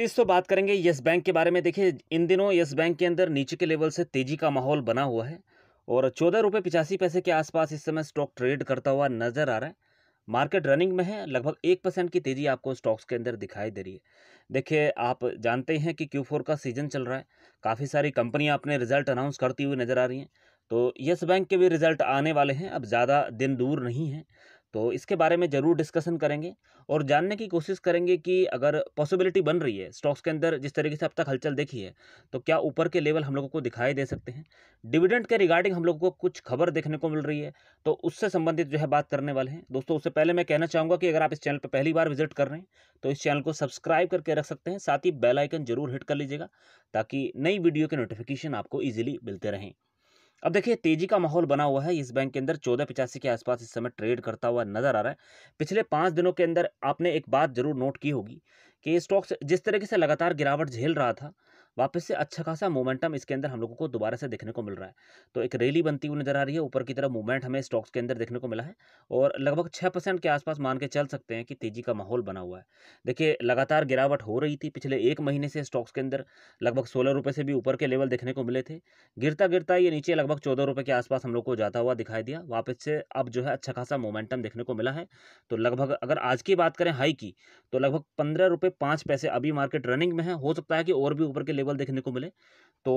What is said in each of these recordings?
इस तो बात करेंगे येस बैंक के बारे में देखिए इन दिनों येस बैंक के अंदर नीचे के लेवल से तेजी का माहौल बना हुआ है और चौदह रुपये पिचासी पैसे के आसपास इस समय स्टॉक ट्रेड करता हुआ नजर आ रहा है मार्केट रनिंग में है लगभग एक परसेंट की तेज़ी आपको स्टॉक्स के अंदर दिखाई दे रही है देखिए आप जानते हैं कि क्यू फोर का सीजन चल रहा है काफ़ी सारी कंपनियाँ अपने रिजल्ट अनाउंस करती हुई नज़र आ रही हैं तो येस बैंक के भी रिजल्ट आने वाले हैं अब ज़्यादा दिन दूर नहीं है तो इसके बारे में ज़रूर डिस्कसन करेंगे और जानने की कोशिश करेंगे कि अगर पॉसिबिलिटी बन रही है स्टॉक्स के अंदर जिस तरीके से अब तक हलचल देखी है तो क्या ऊपर के लेवल हम लोगों को दिखाई दे सकते हैं डिविडेंड के रिगार्डिंग हम लोगों को कुछ खबर देखने को मिल रही है तो उससे संबंधित जो है बात करने वाले हैं दोस्तों उससे पहले मैं कहना चाहूँगा कि अगर आप इस चैनल पर पहली बार विजिट कर रहे हैं तो इस चैनल को सब्सक्राइब करके रख सकते हैं साथ ही बेलाइकन जरूर हिट कर लीजिएगा ताकि नई वीडियो के नोटिफिकेशन आपको ईजिली मिलते रहें अब देखिए तेजी का माहौल बना हुआ है इस बैंक के अंदर चौदह पिचासी के आसपास इस समय ट्रेड करता हुआ नजर आ रहा है पिछले पाँच दिनों के अंदर आपने एक बात जरूर नोट की होगी कि स्टॉक्स जिस तरीके से लगातार गिरावट झेल रहा था वापस से अच्छा खासा मोमेंटम इसके अंदर हम लोगों को दोबारा से देखने को मिल रहा है तो एक रैली बनती हुई नजर आ रही है ऊपर की तरफ मूवमेंट हमें स्टॉक्स के अंदर देखने को मिला है और लगभग छः परसेंट के आसपास मान के चल सकते हैं कि तेज़ी का माहौल बना हुआ है देखिए लगातार गिरावट हो रही थी पिछले एक महीने से स्टॉक्स के अंदर लगभग सोलह रुपये से भी ऊपर के लेवल देखने को मिले थे गिरता गिरता ये नीचे लगभग चौदह रुपये के आसपास हम लोग को जाता हुआ दिखाई दिया वापस से अब जो है अच्छा खासा मोमेंटम देखने को मिला है तो लगभग अगर आज की बात करें हाई की तो लगभग पंद्रह रुपये पाँच पैसे अभी मार्केट रनिंग में है हो सकता है कि और भी ऊपर के लेवल देखने को मिले तो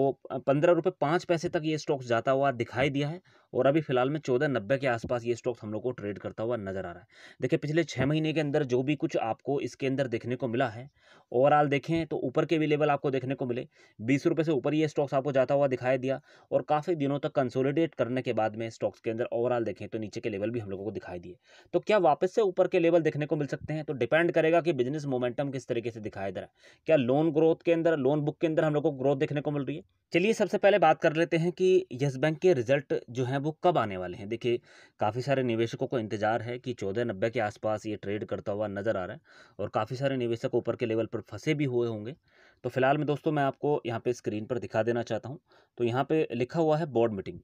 पंद्रह रुपये पाँच पैसे तक ये स्टॉक जाता हुआ दिखाई दिया है और अभी फिलहाल में चौदह नब्बे के आसपास ये स्टॉक हम लोग को ट्रेड करता हुआ नजर आ रहा है देखिए पिछले छः हाँ। महीने के अंदर जो भी कुछ आपको इसके अंदर देखने को मिला है ओवरऑल देखें तो ऊपर के भी लेवल आपको देखने को मिले बीस रुपये से ऊपर ये स्टॉक्स आपको जाता हुआ दिखाई दिया और काफ़ी दिनों तक कंसोलिडेट करने के बाद में स्टॉक्स के अंदर ओवरऑल देखें तो नीचे के लेवल भी हम लोगों को दिखाई दिए तो क्या वापस से ऊपर के लेवल देखने को मिल सकते हैं तो डिपेंड करेगा कि बिजनेस मोमेंटम किस तरीके से दिखाई दे रहा है क्या लोन ग्रोथ के अंदर लोन बुक के अंदर हम लोग को ग्रोथ देखने को मिल रही है चलिए सबसे पहले बात कर लेते हैं कि येस बैंक के रिजल्ट जो है वो कब आने वाले हैं देखिए काफ़ी सारे निवेशकों को इंतजार है कि चौदह नब्बे के आसपास ये ट्रेड करता हुआ नज़र आ रहा है और काफ़ी सारे निवेशक ऊपर के लेवल पर फंसे भी हुए होंगे तो फिलहाल में दोस्तों मैं आपको यहाँ पे स्क्रीन पर दिखा देना चाहता हूँ तो यहाँ पे लिखा हुआ है बोर्ड मीटिंग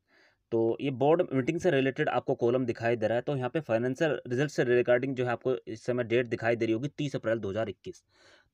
तो ये बोर्ड मीटिंग से रिलेटेड आपको कॉलम दिखाई दे रहा है तो यहाँ पे फाइनेंशियल रिजल्ट से रिगार्डिंग जो है आपको इस समय डेट दिखाई दे रही होगी तीस अप्रैल 2021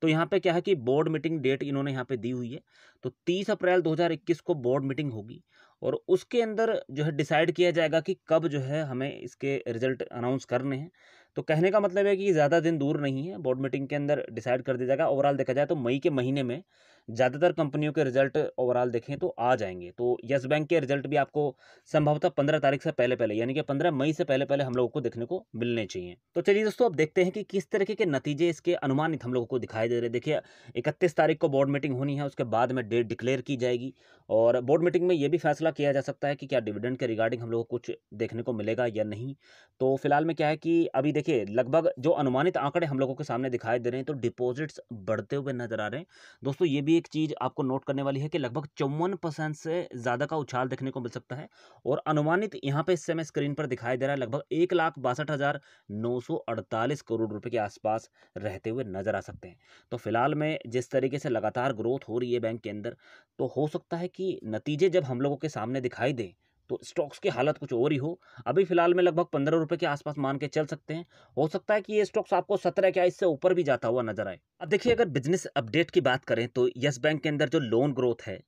तो यहाँ पे क्या है कि बोर्ड मीटिंग डेट इन्होंने यहाँ पे दी हुई है तो तीस अप्रैल 2021 को बोर्ड मीटिंग होगी और उसके अंदर जो है डिसाइड किया जाएगा कि कब जो है हमें इसके रिज़ल्ट अनाउंस करने हैं तो कहने का मतलब है कि ज़्यादा दिन दूर नहीं है बोर्ड मीटिंग के अंदर डिसाइड कर दिया जाएगा ओवरऑल देखा जाए तो मई के महीने में ज़्यादातर कंपनियों के रिजल्ट ओवरऑल देखें तो आ जाएंगे तो येस बैंक के रिजल्ट भी आपको संभवतः पंद्रह तारीख से पहले पहले यानी कि पंद्रह मई से पहले पहले हम लोगों को देखने को मिलने चाहिए तो चलिए दोस्तों अब देखते हैं कि किस तरीके के नतीजे इसके अनुमानित हम लोगों को दिखाई दे रहे देखिए इकतीस तारीख को बोर्ड मीटिंग होनी है उसके बाद में डेट डिक्लेयर की जाएगी और बोर्ड मीटिंग में यह भी फैसला किया जा सकता है कि क्या डिविडेंड के रिगार्डिंग हम लोग को कुछ देखने को मिलेगा या नहीं तो फिलहाल में क्या है कि अभी देखिए लगभग जो अनुमानित आंकड़े हम लोगों के सामने दिखाई दे रहे हैं तो डिपॉजिट्स बढ़ते हुए नजर आ रहे हैं दोस्तों ये भी एक चीज़ आपको नोट करने वाली है कि लगभग चौवन परसेंट से ज़्यादा का उछाल देखने को मिल सकता है और अनुमानित यहाँ पे इस समय स्क्रीन पर दिखाई दे रहा है लगभग एक लाख बासठ हज़ार नौ सौ अड़तालीस करोड़ रुपए के आसपास रहते हुए नज़र आ सकते हैं तो फिलहाल में जिस तरीके से लगातार ग्रोथ हो रही है बैंक के अंदर तो हो सकता है कि नतीजे जब हम लोगों के सामने दिखाई दें तो स्टॉक्स की हालत कुछ और ही हो अभी फिलहाल में लगभग पंद्रह रुपये के आसपास मान के चल सकते हैं हो सकता है कि ये स्टॉक्स आपको सत्रह क्या इससे ऊपर भी जाता हुआ नजर आए अब देखिए अगर बिजनेस अपडेट की बात करें तो यस बैंक के अंदर जो लोन ग्रोथ है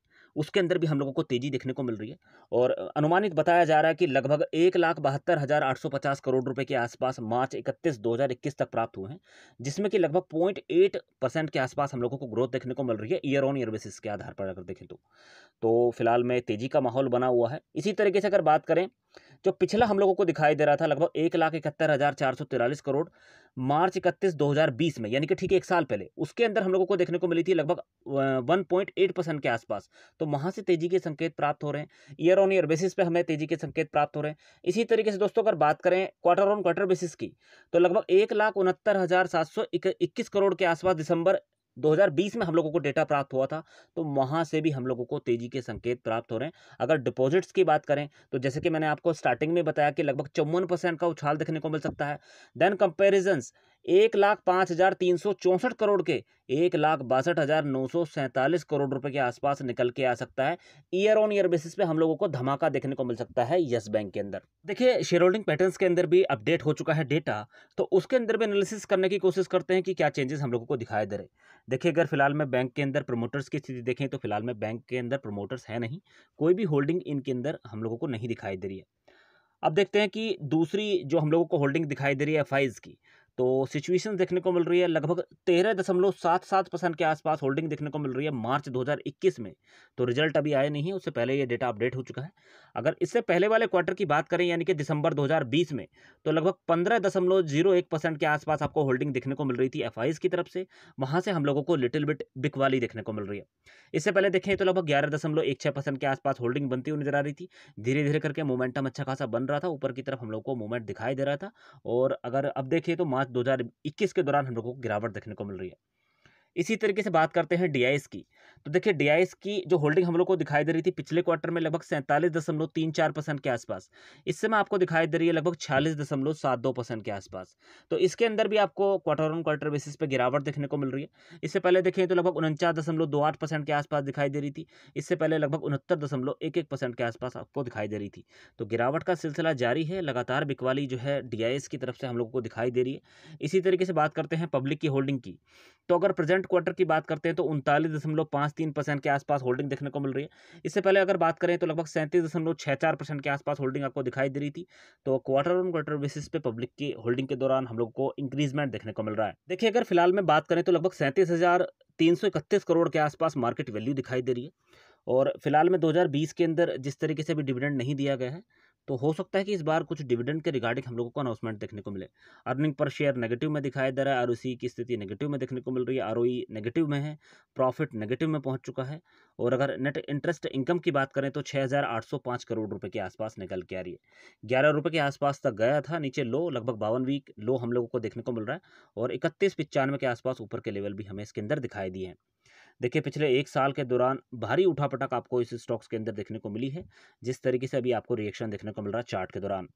उसके अंदर भी हम लोगों को तेज़ी देखने को मिल रही है और अनुमानित बताया जा रहा है कि लगभग एक लाख बहत्तर हज़ार आठ सौ पचास करोड़ रुपए के आसपास मार्च इकतीस दो हज़ार इक्कीस तक प्राप्त हुए हैं जिसमें कि लगभग पॉइंट एट परसेंट के आसपास हम लोगों को ग्रोथ देखने को मिल रही है ईयर ऑन ईयर बेसिस के आधार पर अगर देखें तो, तो फिलहाल में तेज़ी का माहौल बना हुआ है इसी तरीके से अगर बात करें जो पिछला हम लोगों को दिखाई दे रहा था लगभग एक लाख इकहत्तर हज़ार चार सौ तिरालीस करोड़ मार्च इकतीस दो हज़ार बीस में यानी कि ठीक है एक साल पहले उसके अंदर हम लोगों को देखने को मिली थी लगभग वन पॉइंट एट परसेंट के आसपास तो वहाँ से तेज़ी के संकेत प्राप्त हो रहे हैं ईयर ऑन ईयर बेसिस पे हमें तेज़ी के संकेत प्राप्त हो रहे हैं इसी तरीके से दोस्तों अगर बात करें क्वार्टर ऑन क्वार्टर बेसिस की तो लगभग एक लाख उनहत्तर हज़ार सात सौ इक्कीस करोड़ के आसपास दिसंबर 2020 में हम लोगों को डेटा प्राप्त हुआ था तो वहाँ से भी हम लोगों को तेज़ी के संकेत प्राप्त हो रहे हैं अगर डिपॉजिट्स की बात करें तो जैसे कि मैंने आपको स्टार्टिंग में बताया कि लगभग चौवन परसेंट का उछाल देखने को मिल सकता है देन कंपेरिजन्स एक लाख पाँच हज़ार तीन सौ चौंसठ करोड़ के एक लाख बासठ हज़ार नौ सौ सैंतालीस करोड़ रुपए के आसपास निकल के आ सकता है ईयर ऑन ईयर बेसिस पे हम लोगों को धमाका देखने को मिल सकता है यस बैंक के अंदर देखिए शेयर होल्डिंग पैटर्न्स के अंदर भी अपडेट हो चुका है डेटा तो उसके अंदर भी एनालिसिस करने की कोशिश करते हैं कि क्या चेंजेस हम लोगों को दिखाई दे रहे देखिए अगर फिलहाल में बैंक के अंदर प्रमोटर्स की स्थिति देखें तो फिलहाल में बैंक के अंदर प्रमोटर्स है नहीं कोई भी होल्डिंग इनके अंदर हम लोगों को नहीं दिखाई दे रही है अब देखते हैं कि दूसरी जो हम लोगों को होल्डिंग दिखाई दे रही है एफ की तो सिचुएशन देखने को मिल रही है लगभग तेरह दशमलव सात सात परसेंट के आसपास होल्डिंग देखने को मिल रही है मार्च 2021 में तो रिजल्ट अभी आए नहीं है उससे पहले ये डेटा अपडेट हो चुका है अगर इससे पहले वाले क्वार्टर की बात करें यानी कि दिसंबर 2020 में तो लगभग पंद्रह दशमलव जीरो एक परसेंट के आसपास आपको होल्डिंग देखने को मिल रही थी एफ की तरफ से वहाँ से हम लोगों को लिटिल बिट बिकवाली देखने को मिल रही है इससे पहले देखें तो लगभग ग्यारह दशमलव एक छः परसेंट के आसपास होल्डिंग बनती हुई नजर आ रही थी धीरे धीरे करके मोमेंटम अच्छा खासा बन रहा था ऊपर की तरफ हम लोग को मोमेंट दिखाई दे रहा था और अगर अब देखिए तो मार्च दो के दौरान हम लोगों को गिरावट देखने को मिल रही है इसी तरीके से बात करते हैं डी की तो देखिए डी की जो होल्डिंग हम लोग को दिखाई दे रही थी पिछले क्वार्टर में लगभग सैंतालीस दशमलव तीन चार परसेंट के आसपास इस समय आपको दिखाई दे रही है लगभग छियालीस दशमलव सात दो परसेंट के आसपास तो इसके अंदर भी आपको क्वार्टर ऑन क्वार्टर बेसिस पे गिरावट देखने को मिल रही है इससे पहले देखें तो लगभग उनचास दशमलव दो आठ परसेंट के आसपास दिखाई दे रही थी इससे पहले लगभग उनहत्तर दशमलव एक एक परसेंट के आसपास आपको दिखाई दे रही थी तो गिरावट का सिलसिला जारी है लगातार बिकवाली जो है डी की तरफ से हम लोगों को दिखाई दे रही है इसी तरीके से बात करते हैं पब्लिक की होल्डिंग की तो अगर प्रेजेंट क्वार्टर की बात करते हैं तो उनतालीस दशमलव पाँच तीन परसेंट के आसपास होल्डिंग देखने को मिल रही है इससे पहले अगर बात करें तो लगभग सैंतीस दशमलव छः चार परसेंट के आसपास होल्डिंग आपको दिखाई दे रही थी तो क्वार्टर ऑन क्वार्टर बेसिस पे पब्लिक की होल्डिंग के दौरान हम लोग को इंक्रीजमेंट देखने को मिल रहा है देखिए अगर फिलहाल में बात करें तो लगभग सैंतीस हज़ार तीन सौ इकतीस करोड़ के आसपास मार्केट वैल्यू दिखाई दे रही है और फिलहाल में 2020 के अंदर जिस तरीके से अभी डिविडेंड नहीं दिया गया है तो हो सकता है कि इस बार कुछ डिविडेंड के रिगार्डिंग हम लोगों को अनाउंसमेंट देखने को मिले अर्निंग पर शेयर नेगेटिव में दिखाई दे रहा है आर की स्थिति नेगेटिव में देखने को मिल रही है आर नेगेटिव में है प्रॉफिट नेगेटिव में पहुंच चुका है और अगर नेट इंटरेस्ट इनकम की बात करें तो छः करोड़ रुपये के आसपास निकल के आ रही है ग्यारह रुपये के आसपास तक गया था नीचे लो लगभग बावन वीक लो हम लोगों को देखने को मिल रहा है और इकतीस पिचानवे के आसपास ऊपर के लेवल भी हमें इसके अंदर दिखाई दिए हैं देखिए पिछले एक साल के दौरान भारी उठापटक आपको इस स्टॉक्स के अंदर देखने को मिली है जिस तरीके से अभी आपको रिएक्शन देखने को मिल रहा है चार्ट के दौरान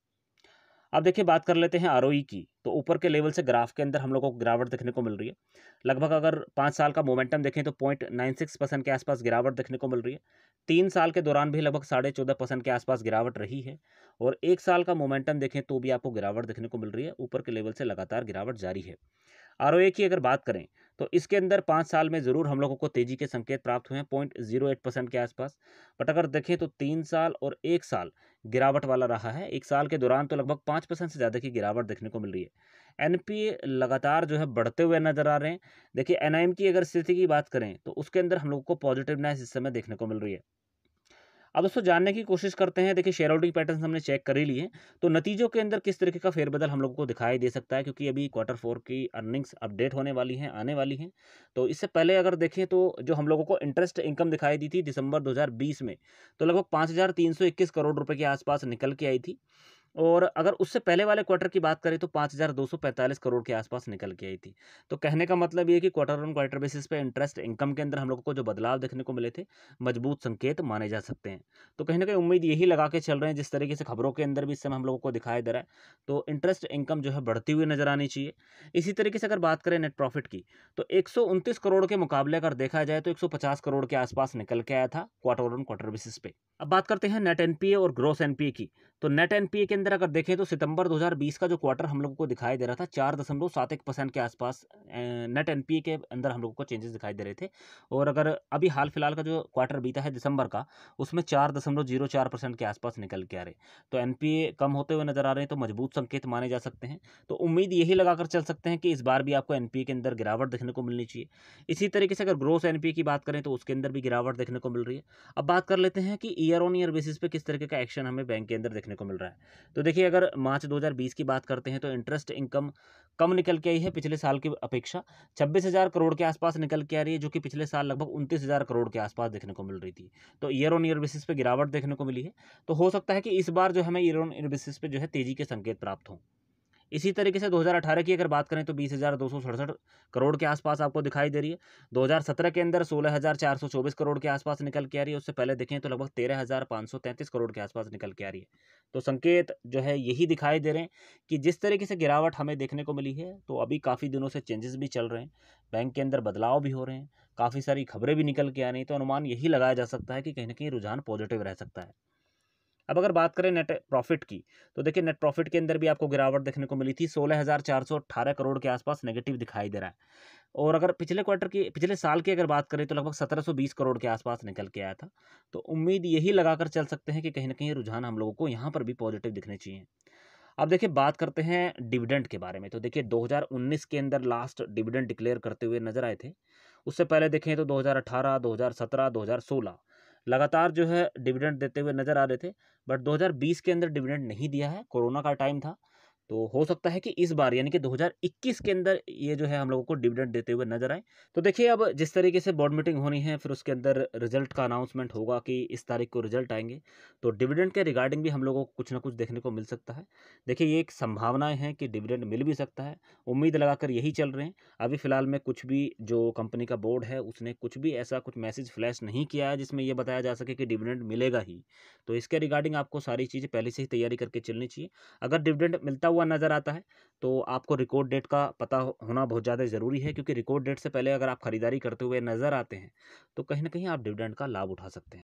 अब देखिए बात कर लेते हैं आर e की तो ऊपर के लेवल से ग्राफ के अंदर हम लोगों को गिरावट देखने को मिल रही है लगभग अगर पाँच साल का मोमेंटम देखें तो पॉइंट नाइन सिक्स परसेंट के आसपास गिरावट देखने को मिल रही है तीन साल के दौरान भी लगभग साढ़े चौदह परसेंट के आसपास गिरावट रही है और एक साल का मोमेंटम देखें तो भी आपको गिरावट देखने को मिल रही है ऊपर के लेवल से लगातार गिरावट जारी है आर e की अगर बात करें तो इसके अंदर पाँच साल में ज़रूर हम लोगों को तेज़ी के संकेत प्राप्त हुए हैं पॉइंट जीरो एट परसेंट के आसपास बट अगर देखें तो तीन साल और एक साल गिरावट वाला रहा है एक साल के दौरान तो लगभग पाँच परसेंट से ज़्यादा की गिरावट देखने को मिल रही है एनपीए लगातार जो है बढ़ते हुए नज़र आ रहे हैं देखिए एनआईएम की अगर स्थिति की बात करें तो उसके अंदर हम लोग को पॉजिटिवनेस इस समय देखने को मिल रही है अब दोस्तों जानने की कोशिश करते हैं देखिए शेयर होल्डिंग पैटर्न हमने चेक कर ही लिए तो नतीजों के अंदर किस तरीके का फेरबदल हम लोगों को दिखाई दे सकता है क्योंकि अभी क्वार्टर फोर की अर्निंग्स अपडेट होने वाली हैं आने वाली हैं तो इससे पहले अगर देखें तो जो हम लोगों को इंटरेस्ट इनकम दिखाई दी थी दिसंबर दो में तो लगभग पाँच करोड़ रुपये के आसपास निकल के आई थी और अगर उससे पहले वाले क्वार्टर की बात करें तो पाँच हज़ार दो सौ पैंतालीस करोड़ के आसपास निकल के आई थी तो कहने का मतलब ये कि क्वार्टर ऑन क्वार्टर बेसिस पे इंटरेस्ट इनकम के अंदर हम लोगों को जो बदलाव देखने को मिले थे मजबूत संकेत माने जा सकते हैं तो कहीं ना कहीं उम्मीद यही लगा के चल रहे हैं जिस तरीके से खबरों के अंदर भी इस समय हम लोगों को दिखाई दे रहा है तो इंटरेस्ट इनकम जो है बढ़ती हुई नजर आनी चाहिए इसी तरीके से अगर बात करें नेट प्रॉफिट की तो एक करोड़ के मुकाबले अगर देखा जाए तो एक करोड़ के आसपास निकल के आया था क्वार्टर ऑन क्वार्टर बेसिस पे अब बात करते हैं नेट एनपीए और ग्रोस एनपीए की तो नेट एनपीए के अंदर अगर देखें तो सितंबर 2020 का जो क्वार्टर हम लोगों को दिखाई दे रहा था चार दशमलव सात एक परसेंट के आसपास नेट एनपीए के अंदर हम लोगों को चेंजेस दिखाई दे रहे थे और अगर अभी हाल फिलहाल का जो क्वार्टर बीता है दिसंबर का उसमें चार दशमलव जीरो चार परसेंट के आसपास निकल के आ रहे तो एन कम होते हुए नजर आ रहे हैं तो मजबूत संकेत माने जा सकते हैं तो उम्मीद यही लगाकर चल सकते हैं कि इस बार भी आपको एन के अंदर गिरावट देखने को मिलनी चाहिए इसी तरीके से अगर ग्रोस एन की बात करें तो उसके अंदर भी गिरावट देखने को मिल रही है अब बात कर लेते हैं कि year year on year basis पे किस तरीके का एक्शन हमें बैंक के अंदर देखने को मिल रहा है तो देखिए अगर मार्च 2020 की बात करते हैं तो इंटरेस्ट इनकम कम निकल के आई है पिछले साल की अपेक्षा छब्बीस हज़ार करोड़ के आसपास निकल के आ रही है जो कि पिछले साल लगभग उनतीस हज़ार करोड़ के आसपास देखने को मिल रही थी तो ईयर ऑन ईयर बेसिस पे गिरावट देखने को मिली है तो हो सकता है कि इस बार जो हमें ईयर ऑन ईयर बेसिस पे जो है तेज़ी के संकेत प्राप्त हों इसी तरीके से 2018 की अगर बात करें तो बीस करोड़ के आसपास आपको दिखाई दे रही है 2017 के अंदर 16,424 करोड़ के आसपास निकल के आ रही है उससे पहले देखें तो लगभग 13,533 करोड़ के आसपास निकल के आ रही है तो संकेत जो है यही दिखाई दे रहे हैं कि जिस तरीके से गिरावट हमें देखने को मिली है तो अभी काफ़ी दिनों से चेंजेस भी चल रहे हैं बैंक के अंदर बदलाव भी हो रहे हैं काफ़ी सारी खबरें भी निकल के आ रही हैं तो अनुमान यही लगाया जा सकता है कि कहीं ना कहीं रुझान पॉजिटिव रह सकता है अब अगर बात करें नेट प्रॉफिट की तो देखिए नेट प्रॉफिट के अंदर भी आपको गिरावट देखने को मिली थी सोलह हज़ार चार सौ अट्ठारह करोड़ के आसपास नेगेटिव दिखाई दे रहा है और अगर पिछले क्वार्टर की पिछले साल की अगर बात करें तो लगभग सत्रह सौ बीस करोड़ के आसपास निकल के आया था तो उम्मीद यही लगाकर चल सकते हैं कि कहीं ना कहीं रुझान हम लोगों को यहाँ पर भी पॉजिटिव दिखने चाहिए अब देखिए बात करते हैं डिविडेंड के बारे में तो देखिए 2019 के अंदर लास्ट डिविडेंड डिक्लेयर करते हुए नजर आए थे उससे पहले देखें तो 2018, 2017, 2016 लगातार जो है डिविडेंड देते हुए नज़र आ रहे थे बट 2020 के अंदर डिविडेंड नहीं दिया है कोरोना का टाइम था तो हो सकता है कि इस बार यानी कि 2021 के अंदर ये जो है हम लोगों को डिविडेंड देते हुए नजर आए तो देखिए अब जिस तरीके से बोर्ड मीटिंग होनी है फिर उसके अंदर रिजल्ट का अनाउंसमेंट होगा कि इस तारीख को रिजल्ट आएंगे तो डिविडेंड के रिगार्डिंग भी हम लोगों को कुछ ना कुछ देखने को मिल सकता है देखिए ये एक संभावनाएँ हैं कि डिविडेंड मिल भी सकता है उम्मीद लगाकर यही चल रहे हैं अभी फ़िलहाल में कुछ भी जो कंपनी का बोर्ड है उसने कुछ भी ऐसा कुछ मैसेज फ्लैश नहीं किया है जिसमें यह बताया जा सके कि डिविडेंड मिलेगा ही तो इसके रिगार्डिंग आपको सारी चीज़ें पहले से ही तैयारी करके चलनी चाहिए अगर डिविडेंड मिलता हुआ नज़र आता है तो आपको रिकॉर्ड डेट का पता होना बहुत ज़्यादा ज़रूरी है क्योंकि रिकॉर्ड डेट से पहले अगर आप ख़रीदारी करते हुए नज़र आते हैं तो कहीं ना कहीं आप डिविडेंड का लाभ उठा सकते हैं